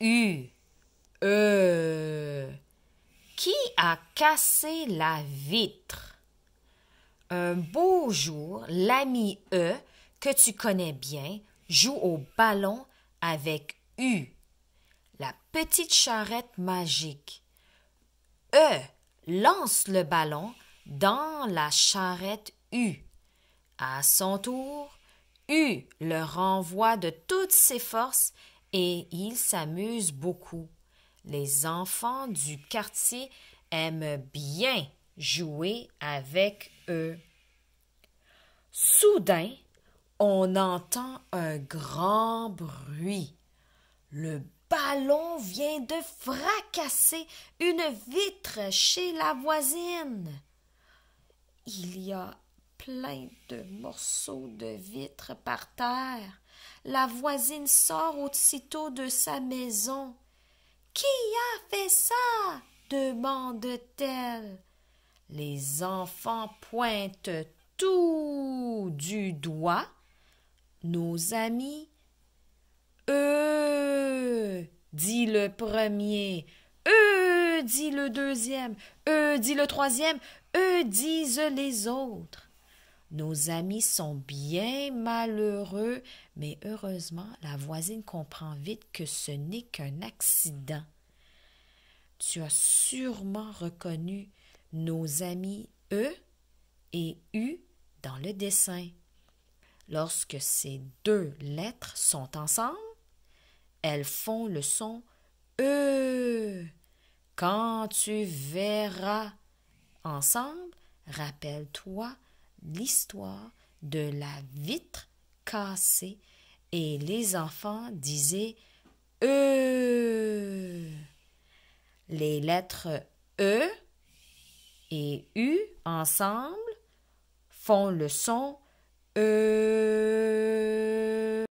E, e. Qui a cassé la vitre? Un beau jour, l'ami E, que tu connais bien, joue au ballon avec U. La petite charrette magique. E lance le ballon dans la charrette U. À son tour, U le renvoie de toutes ses forces et ils s'amusent beaucoup. Les enfants du quartier aiment bien jouer avec eux. Soudain, on entend un grand bruit. Le ballon vient de fracasser une vitre chez la voisine. Il y a plein de morceaux de vitres par terre. La voisine sort aussitôt de sa maison. Qui a fait ça? demande-t-elle. Les enfants pointent tout du doigt. Nos amis. Euh, dit le premier. Euh, dit le deuxième. Euh, dit le troisième. Eux disent les autres. Nos amis sont bien malheureux, mais heureusement, la voisine comprend vite que ce n'est qu'un accident. Tu as sûrement reconnu nos amis E et U dans le dessin. Lorsque ces deux lettres sont ensemble, elles font le son E. Quand tu verras ensemble, rappelle-toi l'histoire de la vitre cassée et les enfants disaient E. Les lettres E et U ensemble font le son e.